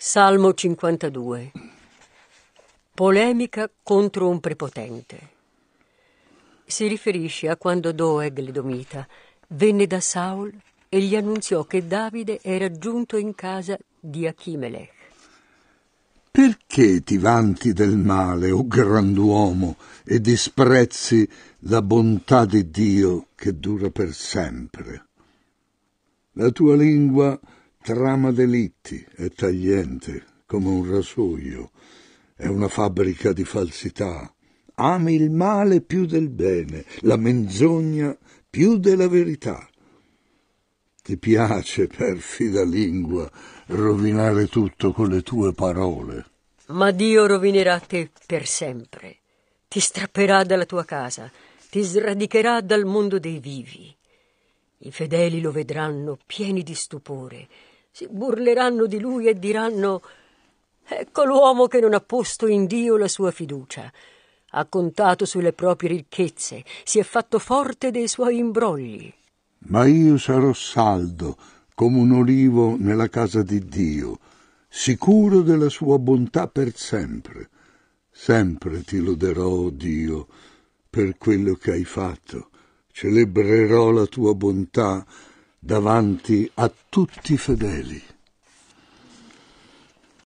Salmo 52 Polemica contro un prepotente Si riferisce a quando Doeg l'Edomita venne da Saul e gli annunziò che Davide era giunto in casa di Achimelech. Perché ti vanti del male, o oh grand'uomo, e disprezzi la bontà di Dio che dura per sempre? La tua lingua trama delitti è tagliente come un rasoio, è una fabbrica di falsità. Ami il male più del bene, la menzogna più della verità. Ti piace, perfida lingua, rovinare tutto con le tue parole. Ma Dio rovinerà te per sempre. Ti strapperà dalla tua casa, ti sradicherà dal mondo dei vivi. I fedeli lo vedranno pieni di stupore si burleranno di lui e diranno Ecco l'uomo che non ha posto in Dio la sua fiducia, ha contato sulle proprie ricchezze, si è fatto forte dei suoi imbrogli. Ma io sarò saldo come un olivo nella casa di Dio, sicuro della sua bontà per sempre. Sempre ti loderò, Dio, per quello che hai fatto. Celebrerò la tua bontà davanti a tutti i fedeli.